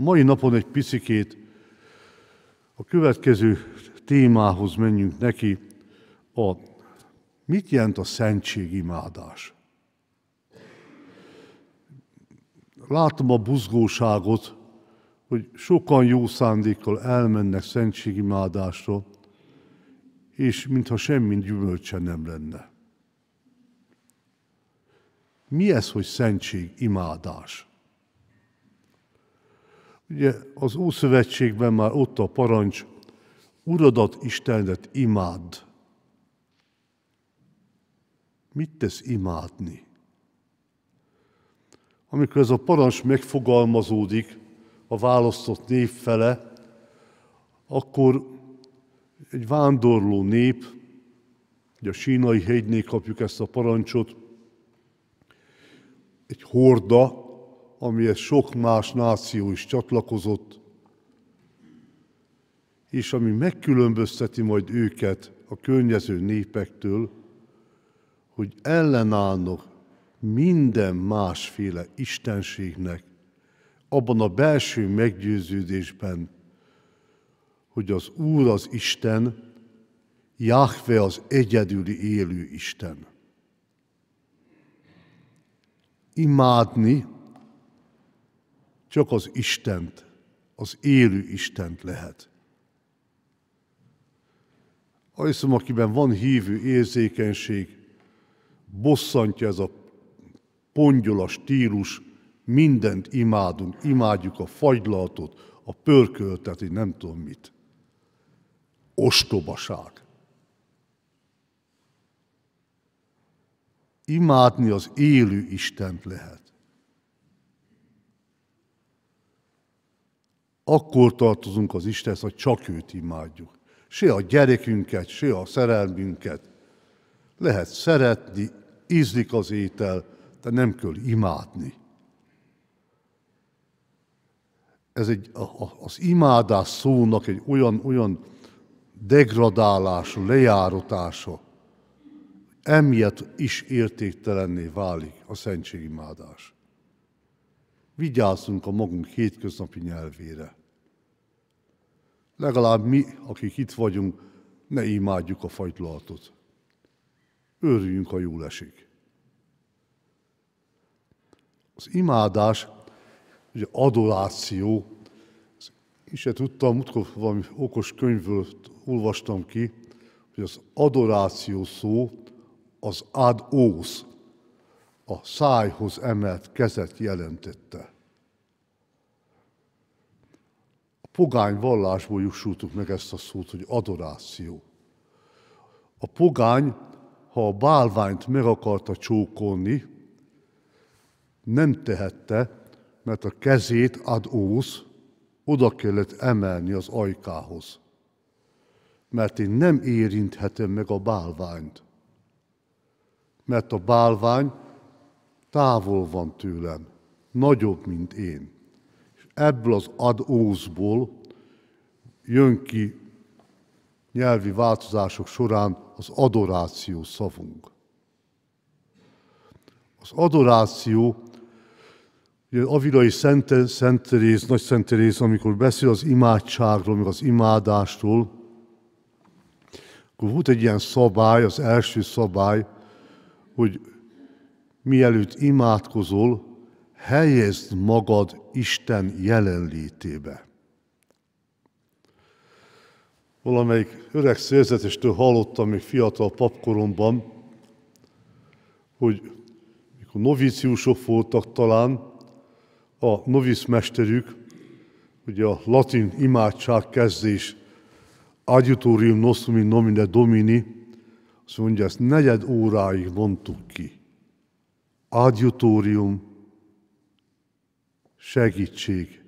Mai napon egy picikét a következő témához menjünk neki, a mit jelent a szentségimádás. Látom a buzgóságot, hogy sokan jó szándékkal elmennek szentségimádásra, és mintha semmi gyümölcse nem lenne. Mi ez, hogy szentség, imádás? Ugye az Ószövetségben már ott a parancs, Uradat Istenet imád. Mit tesz imádni? Amikor ez a parancs megfogalmazódik a választott nép fele, akkor egy vándorló nép, ugye a sínai hegynél kapjuk ezt a parancsot, egy horda, amihez sok más náció is csatlakozott, és ami megkülönbözteti majd őket a környező népektől, hogy ellenállnak minden másféle istenségnek, abban a belső meggyőződésben, hogy az Úr az Isten, Jahve az egyedüli élő Isten. Imádni csak az Istent, az élő Istent lehet. Azt akiben van hívő érzékenység, bosszantja ez a pongyola stílus, mindent imádunk, imádjuk a fagylaltot, a pörköltet, én nem tudom mit. Ostobaság. Imádni az élő Istent lehet. akkor tartozunk az Istenhez, hogy csak őt imádjuk. Se a gyerekünket, se a szerelmünket. Lehet szeretni, ízlik az étel, de nem kell imádni. Ez egy, az imádás szónak egy olyan, olyan degradálása, lejáratása, emiatt is értéktelenné válik a szentségimádás. Vigyázzunk a magunk hétköznapi nyelvére legalább mi, akik itt vagyunk, ne imádjuk a fagylatot. Örüljünk, ha jól esik. Az imádás, ugye adoláció, én se tudtam, utkor valami okos könyvből olvastam ki, hogy az adoráció szó az ad ósz, a szájhoz emelt kezet jelentette. pogány vallásból jussultuk meg ezt a szót, hogy adoráció. A pogány, ha a bálványt meg akarta csókolni, nem tehette, mert a kezét ad ósz, oda kellett emelni az ajkához. Mert én nem érinthetem meg a bálványt. Mert a bálvány távol van tőlem, nagyobb, mint én ebből az adózból jön ki nyelvi változások során az adoráció szavunk. Az adoráció, ugye Avilai Szent, Szent Teréz, Nagy Szent Teréz, amikor beszél az imádságról, meg az imádástól, akkor volt egy ilyen szabály, az első szabály, hogy mielőtt imádkozol, helyezd magad Isten jelenlétébe. Valamelyik öreg szerzetestől hallottam még fiatal papkoromban, hogy mikor novíciusok voltak talán, a novisz mesterük, ugye a latin imádság kezdés, adiutorium nostrum nomine domini, azt mondja, ezt negyed óráig mondtuk ki. Adiutorium segítség,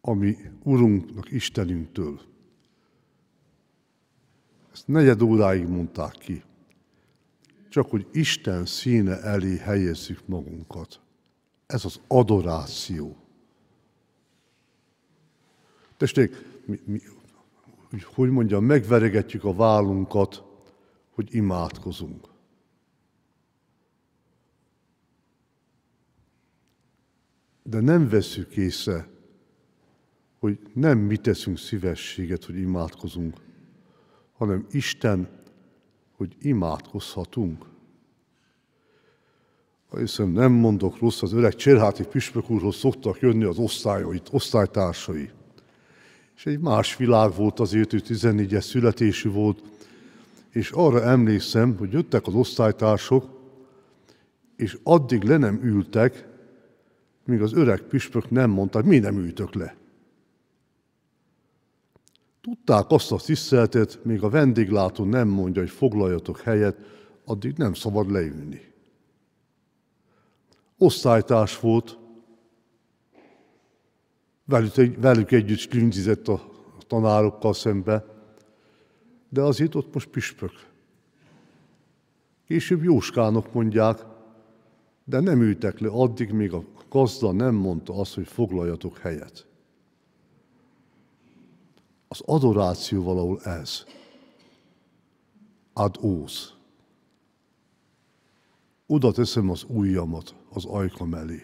ami Urunknak, Istenünktől. Ezt negyed óráig mondták ki. Csak hogy Isten színe elé helyezzük magunkat. Ez az adoráció. Testék, mi, mi, hogy mondjam, megveregetjük a vállunkat, hogy imádkozunk. de nem veszük észre, hogy nem mi teszünk szívességet, hogy imádkozunk, hanem Isten, hogy imádkozhatunk. Hiszem, nem mondok rossz, az öreg cserháti püspök úrhoz szoktak jönni az osztályait, osztálytársai. És egy más világ volt azért, ő 14-es születésű volt, és arra emlékszem, hogy jöttek az osztálytársak, és addig le nem ültek, míg az öreg püspök nem mondta, mi nem ültök le. Tudták azt a tiszteletet, még a vendéglátó nem mondja, hogy foglaljatok helyet, addig nem szabad leülni. Osztálytárs volt, velük, egy, velük együtt klinzizett a tanárokkal szembe, de azért ott most püspök. Később Jóskának mondják, de nem ültek le addig, míg a gazda nem mondta azt, hogy foglaljatok helyet. Az adoráció valahol ez. Ad ósz. Oda teszem az ujjamat az ajkam elé.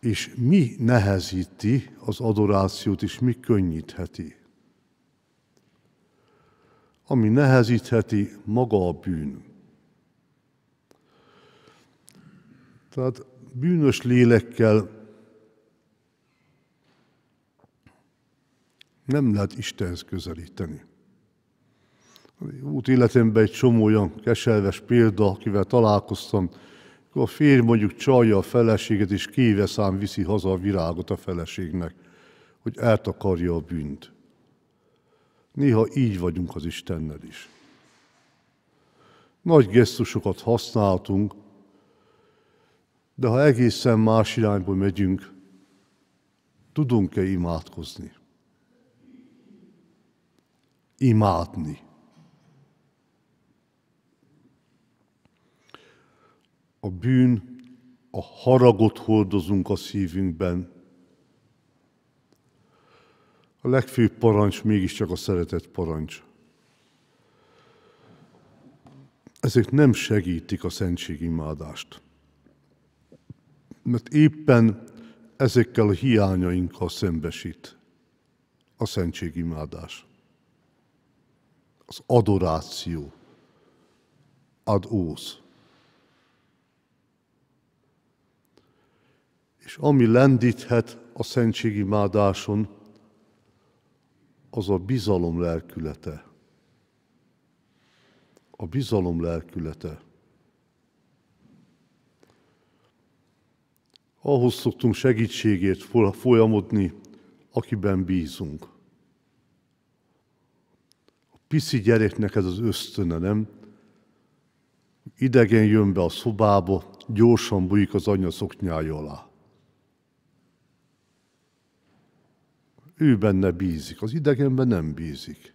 És mi nehezíti az adorációt, és mi könnyítheti? ami nehezítheti maga a bűn. Tehát bűnös lélekkel nem lehet Istenhez közelíteni. Út életemben egy csomó olyan keselves példa, akivel találkoztam, a férj mondjuk csalja a feleséget, és kéveszám viszi haza a virágot a feleségnek, hogy eltakarja a bűnt. Néha így vagyunk az Istennel is. Nagy gesztusokat használtunk, de ha egészen más irányba megyünk, tudunk-e imádkozni? Imádni. A bűn, a haragot hordozunk a szívünkben, a legfőbb parancs mégiscsak a szeretet parancs. Ezek nem segítik a szentségimádást. Mert éppen ezekkel a hiányainkkal szembesít a szentségimádás. Az adoráció, ad ósz. És ami lendíthet a szentségimádáson, az a bizalom lelkülete. A bizalom lelkülete. Ahhoz szoktunk segítségét folyamodni, akiben bízunk. A pici gyereknek ez az ösztöne, nem? Idegen jön be a szobába, gyorsan bújik az anya szoknyája alá. ő benne bízik, az idegenben nem bízik.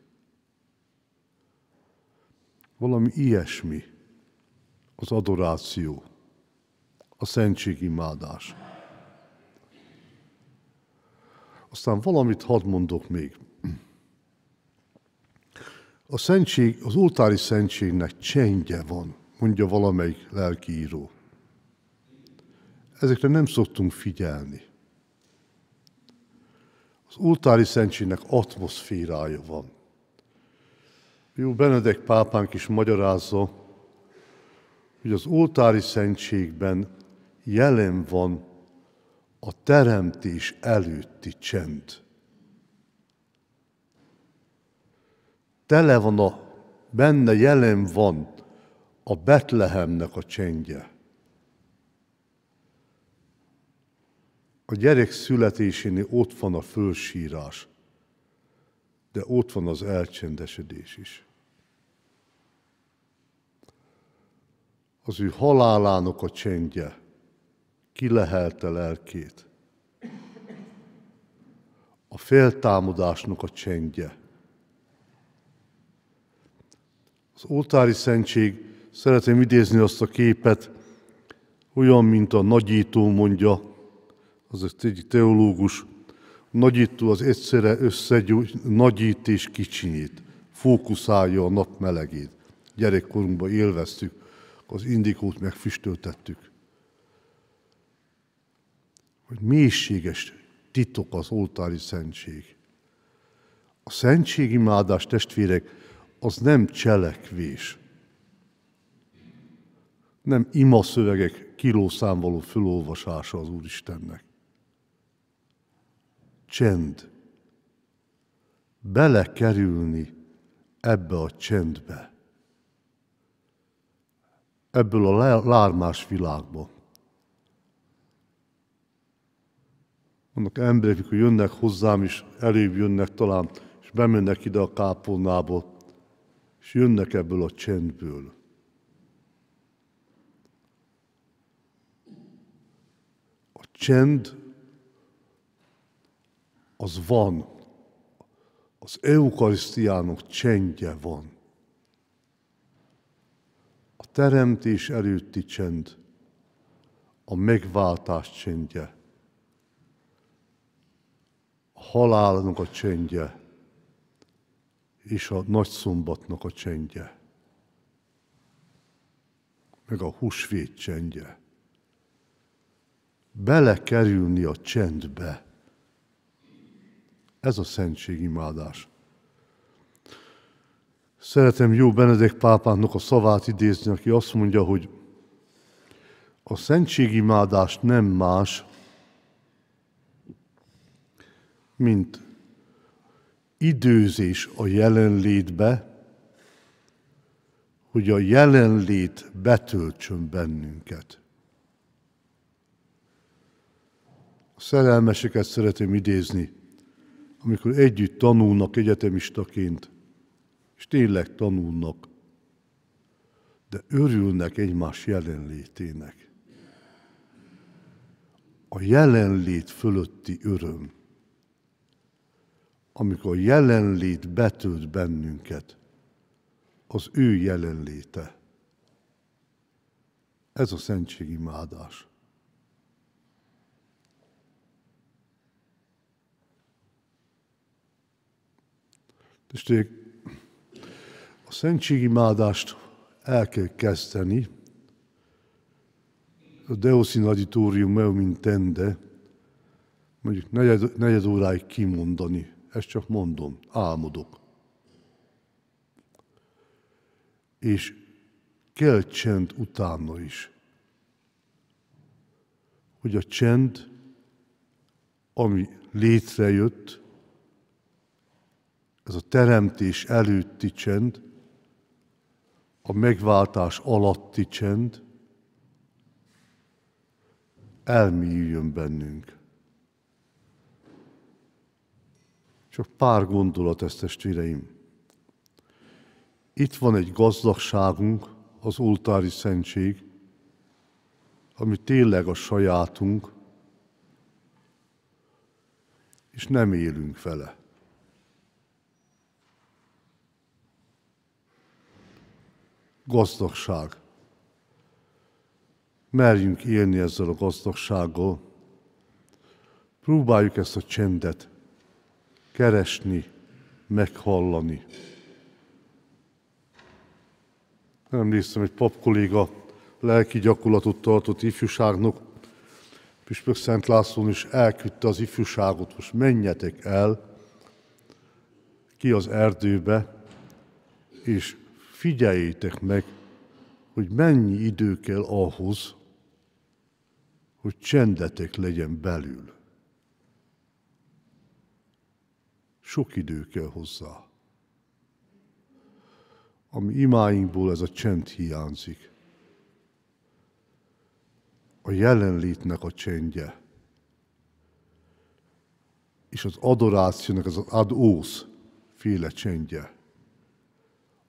Valami ilyesmi az adoráció, a szentségimádás. Aztán valamit hadd mondok még. A szentség, az oltári szentségnek csendje van, mondja valamelyik lelkiíró. Ezekre nem szoktunk figyelni. Az ultári szentségnek atmoszférája van. Jó, Benedek pápánk is magyarázza, hogy az oltári szentségben jelen van a teremtés előtti csend. Tele van a, benne jelen van a Betlehemnek a csendje. a gyerek születésénél ott van a fölsírás, de ott van az elcsendesedés is. Az ő halálának a csendje kilehelte lelkét. A feltámadásnak a csendje. Az oltári szentség, szeretném idézni azt a képet, olyan, mint a nagyító mondja, az egy teológus, nagyító az egyszerre összegyújt, nagyít és kicsinyít, fókuszálja a nap melegét. Gyerekkorunkban élveztük, az indikót megfüstöltettük. Hogy mélységes titok az oltári szentség. A szentségimádás, testvérek, az nem cselekvés. Nem ima szövegek kilószámvaló fölolvasása az Úristennek csend. Belekerülni ebbe a csendbe, ebből a lármás világba. Vannak emberek, amikor jönnek hozzám, és előbb jönnek talán, és bemennek ide a kápolnába, és jönnek ebből a csendből. A csend az van. Az eukarisztiának csendje van. A teremtés előtti csend, a megváltás csendje, a halálnak a csendje, és a nagy szombatnak a csendje, meg a húsvét csendje. Belekerülni a csendbe. Ez a imádás. Szeretem jó Benedek pápának a szavát idézni, aki azt mondja, hogy a szentségimádást nem más, mint időzés a jelenlétbe, hogy a jelenlét betöltsön bennünket. A szerelmeseket szeretem idézni amikor együtt tanulnak egyetemistaként, és tényleg tanulnak, de örülnek egymás jelenlétének. A jelenlét fölötti öröm, amikor a jelenlét betölt bennünket, az ő jelenléte. Ez a szentségimádás. Testvérek, a szentségimádást el kell kezdeni, a Deoszin Auditorium tende, mondjuk negyed, negyed óráig kimondani. Ezt csak mondom, álmodok. És kell csend utána is. Hogy a csend, ami létrejött, ez a teremtés előtti csend, a megváltás alatti csend elmélyüljön bennünk. Csak pár gondolat ezt, testvéreim. Itt van egy gazdagságunk, az oltári szentség, ami tényleg a sajátunk, és nem élünk vele. gazdagság. Merjünk élni ezzel a gazdagsággal. Próbáljuk ezt a csendet keresni, meghallani. néztem, egy pap kolléga lelki gyakorlatot tartott ifjúságnak, Püspök Szent László is elküldte az ifjúságot, most menjetek el ki az erdőbe, és figyeljétek meg, hogy mennyi idő kell ahhoz, hogy csendetek legyen belül. Sok idő kell hozzá. Ami imáinkból ez a csend hiányzik. A jelenlétnek a csendje. És az adorációnak, az adósz féle csendje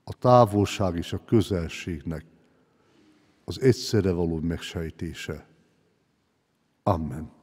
a távolság és a közelségnek az egyszerre való megsejtése. Amen.